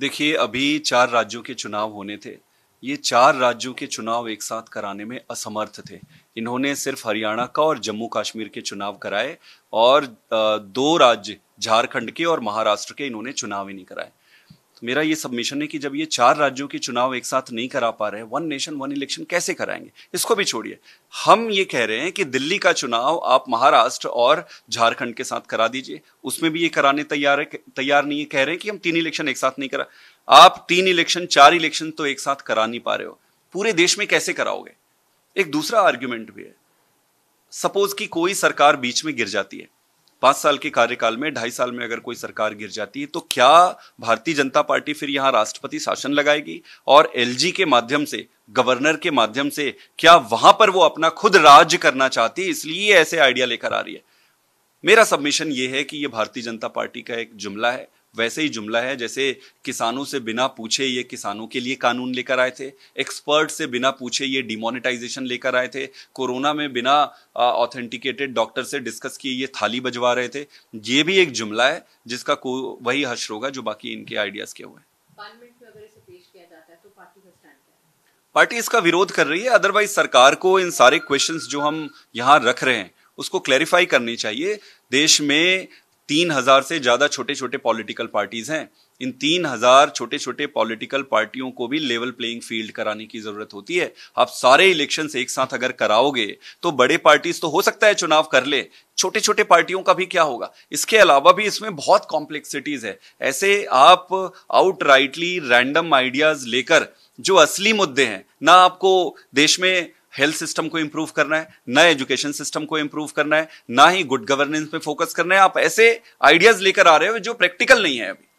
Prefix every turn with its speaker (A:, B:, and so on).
A: देखिए अभी चार राज्यों के चुनाव होने थे ये चार राज्यों के चुनाव एक साथ कराने में असमर्थ थे इन्होंने सिर्फ हरियाणा का और जम्मू कश्मीर के चुनाव कराए और दो राज्य झारखंड के और महाराष्ट्र के इन्होंने चुनाव ही नहीं कराए मेरा ये सबमिशन है कि जब ये चार राज्यों के चुनाव एक साथ नहीं करा पा रहे वन नेशन वन इलेक्शन कैसे कराएंगे इसको भी छोड़िए हम ये कह रहे हैं कि दिल्ली का चुनाव आप महाराष्ट्र और झारखंड के साथ करा दीजिए उसमें भी ये कराने तैयार है तैयार नहीं है कह रहे हैं कि हम तीन इलेक्शन एक साथ नहीं करा आप तीन इलेक्शन चार इलेक्शन तो एक साथ करा नहीं पा रहे हो पूरे देश में कैसे कराओगे एक दूसरा आर्ग्यूमेंट भी है सपोज कि कोई सरकार बीच में गिर जाती है पांच साल के कार्यकाल में ढाई साल में अगर कोई सरकार गिर जाती है तो क्या भारतीय जनता पार्टी फिर यहाँ राष्ट्रपति शासन लगाएगी और एल के माध्यम से गवर्नर के माध्यम से क्या वहां पर वो अपना खुद राज करना चाहती है इसलिए ऐसे आइडिया लेकर आ रही है मेरा सबमिशन ये है कि ये भारतीय जनता पार्टी का एक जुमला है वैसे ही जुमला है जैसे किसानों से बिना पूछे ये किसानों के लिए कानून लेकर आए थे एक्सपर्ट से बिना पूछे ये डिमोनिटाइजेशन लेकर आए थे कोरोना में बिना ऑथेंटिकेटेड डॉक्टर से डिस्कस किए ये थाली बजवा रहे थे ये भी एक जुमला है जिसका को वही हश्र होगा जो बाकी इनके आइडियाज के हुए तो पार्टी इसका विरोध कर रही है अदरवाइज सरकार को इन सारे क्वेश्चंस जो हम यहाँ रख रहे हैं उसको क्लैरिफाई करनी चाहिए देश में तीन हजार से ज्यादा छोटे छोटे पॉलिटिकल पार्टीज हैं इन तीन हजार छोटे छोटे पॉलिटिकल पार्टियों को भी लेवल प्लेइंग फील्ड कराने की जरूरत होती है आप सारे इलेक्शन एक साथ अगर कराओगे तो बड़े पार्टीज तो हो सकता है चुनाव कर ले छोटे छोटे पार्टियों का भी क्या होगा इसके अलावा भी इसमें बहुत कॉम्प्लेक्सिटीज है ऐसे आप आउट राइटली रैंडम आइडियाज लेकर जो असली मुद्दे हैं ना आपको देश में हेल्थ सिस्टम को इंप्रूव करना है ना एजुकेशन सिस्टम को इंप्रूव करना है ना ही गुड गवर्नेंस पे फोकस करना है आप ऐसे आइडियाज लेकर आ रहे हो जो प्रैक्टिकल नहीं है अभी